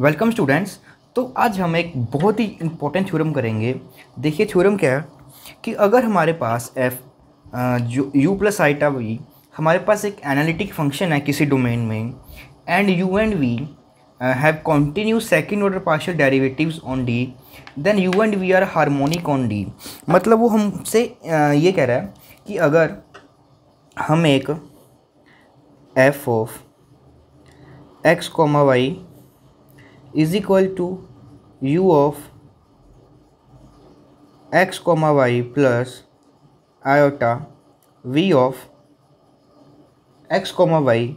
Welcome students तो आज हम एक बहुत ही इम्पोर्टेंट थ्योरम करेंगे देखिए थ्योरम क्या है कि अगर हमारे पास एफ जो यू प्लस आइटा वी हमारे पास एक एनालिटिक फंक्शन है किसी डोमेन में and U and V have continue second order partial derivatives on D then U and V are harmonic on D मतलब वो हमसे ये कह रहा है कि अगर हम एक F of X comma Y is equal to U of X comma Y plus iota V of X comma Y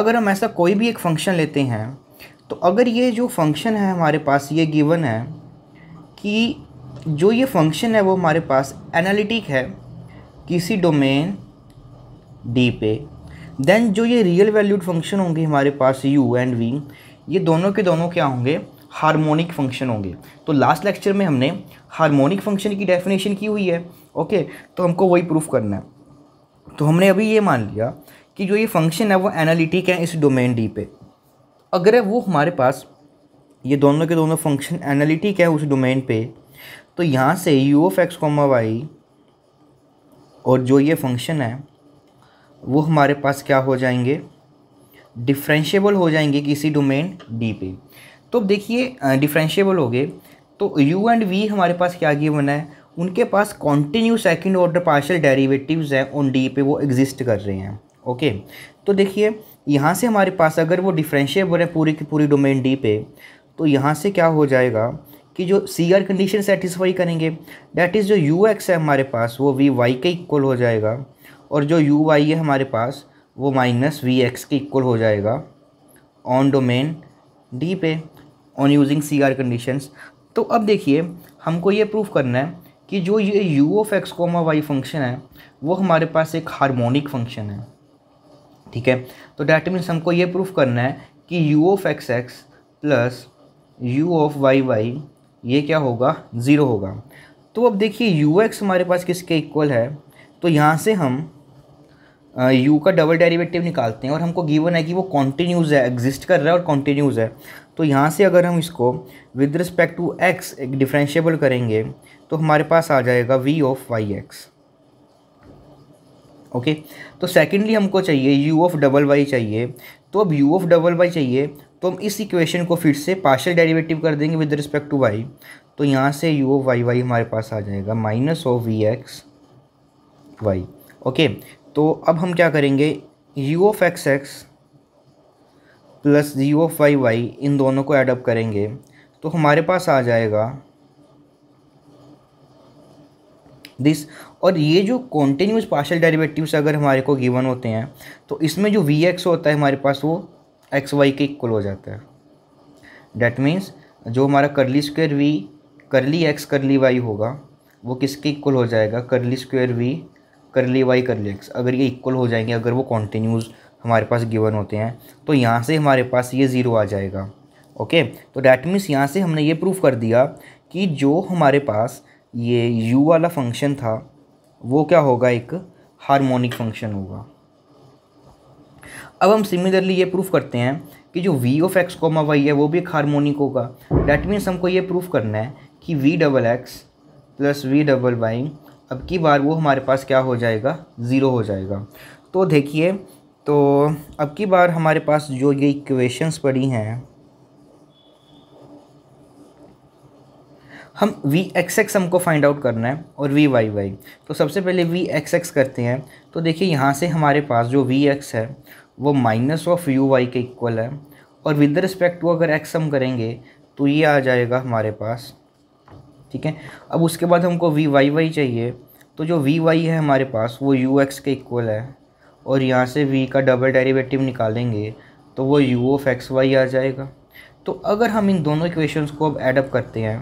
अगर हम ऐसा कोई भी एक फंक्शन लेते हैं तो अगर ये जो फंक्शन है हमारे पास ये गिवन है कि जो ये फंक्शन है वो हमारे पास एनालिटिक है किसी डोमेन डी पे देन जो ये रियल वैल्यूड फंक्शन होंगे हमारे पास यू एंड वी ये दोनों के दोनों क्या होंगे हार्मोनिक फंक्शन होंगे तो लास्ट लेक्चर में हमने हार्मोनिक फंक्शन की डेफिनेशन की हुई है ओके तो हमको वही प्रूफ करना है तो हमने अभी ये मान लिया कि जो ये फंक्शन है वो एनालिटिक है इस डोमेन डी पे अगर वो हमारे पास ये दोनों के दोनों फंक्शन एनालिटिक है उस डोमेन पे तो यहाँ से U of X comma Y और जो ये फंक्शन है वो हमारे पास क्या हो जाएंगे डिफ्रेंशियबल हो जाएंगे किसी डोमेन डी पे तो देखिए डिफ्रेंशियबल हो गए तो यू एंड वी हमारे पास क्या आगे बना है उनके पास continue second order partial derivatives हैं उन डी पे वो एग्जिस्ट कर रहे हैं ओके तो देखिए यहाँ से हमारे पास अगर वो डिफ्रेंशियबल है पूरी की पूरी डोमेन डी पे तो यहाँ से क्या हो जाएगा कि जो सी आर कंडीशन सेटिस्फाई करेंगे डैट इज़ जो यू एक्स है हमारे पास वो वी वाई के इक्वल हो जाएगा और जो यू वाई है हमारे पास वो माइनस वी एक्स के इक्वल हो जाएगा ऑन डोमेन डी पे on using C R conditions तो अब देखिए हमको ये प्रूफ करना है कि जो ये U of X comma Y function है वो हमारे पास एक हार्मोनिक फंक्शन है ठीक है तो डैट मीन्स हमको ये प्रूफ करना है कि U of X X plus U of Y Y ये क्या होगा ज़ीरो होगा तो अब देखिए यू एक्स हमारे पास किसके इक्वल है तो यहाँ से हम यू का डबल डेरिवेटिव निकालते हैं और हमको गिवन है कि वो कॉन्टीन्यूज़ है एग्जिस्ट कर रहा है और कॉन्टीन्यूज़ है तो यहाँ से अगर हम इसको विद रिस्पेक्ट टू एक्स एक डिफ्रेंशियबल करेंगे तो हमारे पास आ जाएगा V of Y X okay तो सेकेंडली हमको चाहिए यू ऑफ डबल वाई चाहिए तो अब यू ऑफ डबल वाई चाहिए तो हम इस इक्वेशन को फिर से पार्शल डेरिवेटिव कर देंगे विद रिस्पेक्ट टू वाई तो यहाँ से यू ऑफ वाई वाई हमारे पास आ जाएगा minus of V X Y okay तो अब हम क्या करेंगे U of X X plus G of Y Y इन दोनों को एडअप करेंगे तो हमारे पास आ जाएगा दिस और ये जो कॉन्टीन्यूस पार्शल डेरिवेटिव्स अगर हमारे को गिवन होते हैं तो इसमें जो वी एक्स होता है हमारे पास वो एक्स वाई के इक्वल हो जाता है डैट मीन्स जो हमारा curly square V curly X curly Y होगा वो किसके इक्वल हो जाएगा curly square V curly Y curly X अगर ये इक्वल हो जाएंगे अगर वो कॉन्टीन्यूज़ हमारे पास गिवन होते हैं तो यहाँ से हमारे पास ये ज़ीरो आ जाएगा ओके तो डैट मीन्स यहाँ से हमने ये प्रूफ कर दिया कि जो हमारे पास ये यू वाला फंक्शन था वो क्या होगा एक हारमोनिक फंक्शन होगा अब हम सिमिलरली ये प्रूफ करते हैं कि जो V of X comma Y है वो भी एक हारमोनिक होगा डैट मीन्स हमको ये प्रूफ करना है कि V double X plus V double Y अब की बार वो हमारे पास क्या हो जाएगा ज़ीरो हो जाएगा तो देखिए तो अब की बार हमारे पास जो ये इक्वेशंस पड़ी हैं हम वी एक्स एक्स हमको फाइंड आउट करना है और वी वाई वाई तो सबसे पहले वी एक्स एक्स करते हैं तो देखिए यहाँ से हमारे पास जो वी एक्स है वो माइनस ऑफ यू वाई के इक्वल है और विद रिस्पेक्ट टू अगर एक्स हम करेंगे तो ये आ जाएगा हमारे पास ठीक है अब उसके बाद हमको वी वाई वाई चाहिए तो जो वी वाई है हमारे पास वो यू एक्स के इक्वल है और यहाँ से वी का डबल डेरिवेटिव निकालेंगे तो वो यू ऑफ एक्स वाई आ जाएगा तो अगर हम इन दोनों इक्वेशंस को अब एडअप करते हैं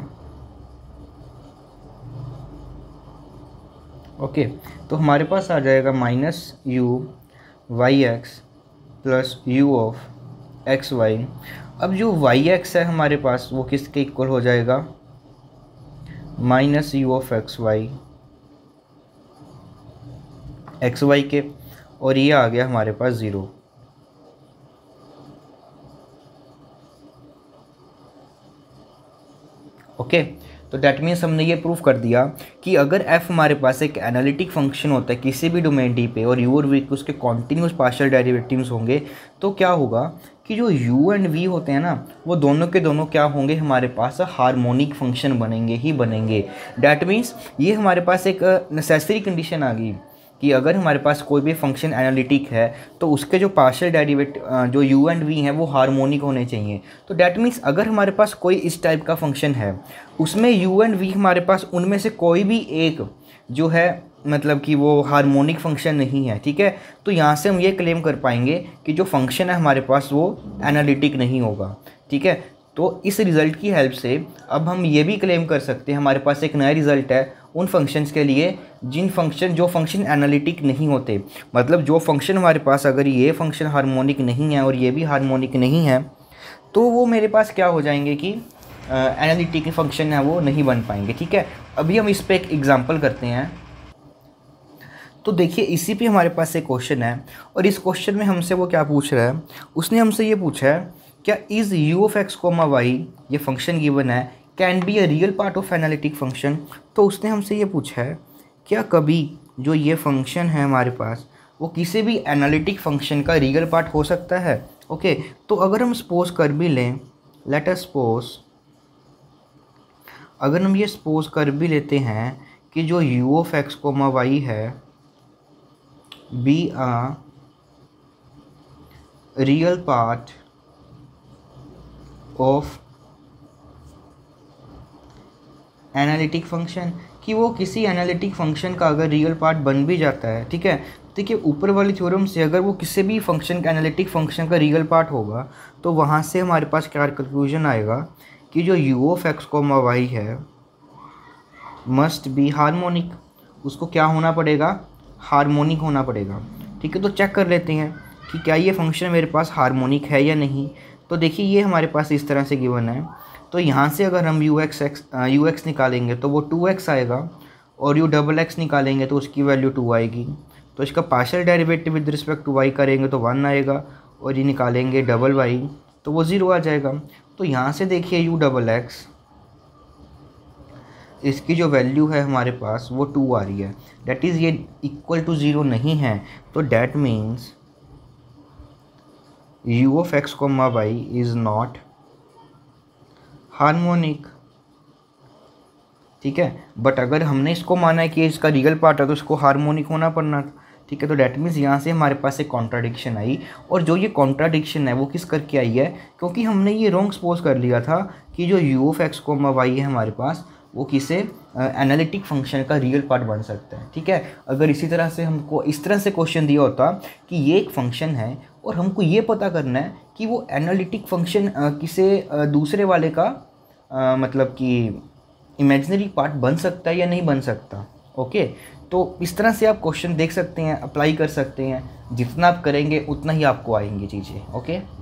ओके तो हमारे पास आ जाएगा minus U Y X plus U of X Y अब जो वाई एक्स है हमारे पास वो किसके इक्वल हो जाएगा minus U of X Y X Y के और ये आ गया हमारे पास ज़ीरो ओके तो डैट मीन्स हमने ये प्रूफ कर दिया कि अगर एफ हमारे पास एक एनालिटिक फंक्शन होता है किसी भी डोमेन डी पे और यू और वी के उसके कॉन्टीन्यूस पार्शल डेरिवेटिव्स होंगे तो क्या होगा कि जो u एंड v होते हैं ना वो दोनों के दोनों क्या होंगे हमारे पास हार्मोनिक फंक्शन बनेंगे ही बनेंगे डैट मीन्स ये हमारे पास एक नेसेसरी कंडीशन आ गई कि अगर हमारे पास कोई भी फंक्शन एनालिटिक है तो उसके जो पार्शल डेरिवेट जो u एंड v हैं वो हार्मोनिक होने चाहिए तो डैट मीन्स अगर हमारे पास कोई इस टाइप का फंक्शन है उसमें u एंड v हमारे पास उनमें से कोई भी एक जो है मतलब कि वो हार्मोनिक फंक्शन नहीं है ठीक है तो यहाँ से हम ये क्लेम कर पाएंगे कि जो फंक्शन है हमारे पास वो एनालिटिक नहीं होगा ठीक है तो इस रिज़ल्ट की हेल्प से अब हम ये भी क्लेम कर सकते हैं हमारे पास एक नया रिज़ल्ट है उन फंक्शंस के लिए जिन फंक्शन जो फंक्शन एनालिटिक नहीं होते मतलब जो फंक्शन हमारे पास अगर ये फंक्शन हार्मोनिक नहीं है और ये भी हार्मोनिक नहीं है तो वो मेरे पास क्या हो जाएंगे कि एनालिटिक फंक्शन है वो नहीं बन पाएंगे ठीक है अभी हम इस पर एक एग्ज़ाम्पल करते हैं तो देखिए इसी पे हमारे पास एक क्वेश्चन है और इस क्वेश्चन में हमसे वो क्या पूछ रहा है उसने हमसे ये पूछा है क्या is U of X comma Y ये फंक्शन गिवन है can be a real part of analytic function तो उसने हमसे ये पूछा है क्या कभी जो ये फंक्शन है हमारे पास वो किसी भी एनालिटिक फंक्शन का रियल पार्ट हो सकता है ओके तो अगर हम सपोज कर भी लें लेट अस सपोज़ अगर हम ये सपोज कर भी लेते हैं कि जो U of X comma Y है be a real part of analytic function कि वो किसी एनालिटिक फंक्शन का अगर रियल पार्ट बन भी जाता है ठीक है देखिए ऊपर वाले थ्योरम से अगर वो किसी भी फंक्शन का एनालिटिक फंक्शन का रियल पार्ट होगा तो वहाँ से हमारे पास क्या कंक्लूजन आएगा कि जो यू ऑफ एक्स को वाई है मस्ट बी हारमोनिक उसको क्या होना पड़ेगा हारमोनिक होना पड़ेगा ठीक है तो चेक कर लेते हैं कि क्या ये फंक्शन मेरे पास हारमोनिक है या नहीं तो देखिए ये हमारे पास इस तरह से गिवन है तो यहाँ से अगर हम U X X U X निकालेंगे तो वो टू एक्स आएगा और यू डबल एक्स निकालेंगे तो उसकी वैल्यू टू आएगी तो इसका partial derivative with respect to Y करेंगे तो वन आएगा और ये निकालेंगे डबल वाई तो वो ज़ीरो आ जाएगा तो यहाँ से देखिए यू डबल एक्स इसकी जो वैल्यू है हमारे पास वो टू आ रही है डेट इज़ ये इक्वल टू ज़ीरो नहीं है तो that means U of X मा वाई इज़ नॉट हारमोनिक ठीक है बट अगर हमने इसको माना है कि इसका रियल पार्ट है तो इसको हारमोनिक होना पड़ना था ठीक है तो डैट मीन्स यहाँ से हमारे पास एक कॉन्ट्राडिक्शन आई और जो ये कॉन्ट्राडिक्शन है वो किस करके आई है क्योंकि हमने ये रॉन्ग सपोज कर लिया था कि जो यू ऑफ एक्स को है हमारे पास वो किसे एनालिटिक uh, फंक्शन का रियल पार्ट बन सकता है ठीक है अगर इसी तरह से हमको इस तरह से क्वेश्चन दिया होता कि ये एक फंक्शन है और हमको ये पता करना है कि वो एनालिटिक फंक्शन uh, किसे uh, दूसरे वाले का मतलब कि इमेजनरी पार्ट बन सकता है या नहीं बन सकता ओके okay? तो इस तरह से आप क्वेश्चन देख सकते हैं अप्लाई कर सकते हैं जितना आप करेंगे उतना ही आपको आएंगी चीज़ें ओके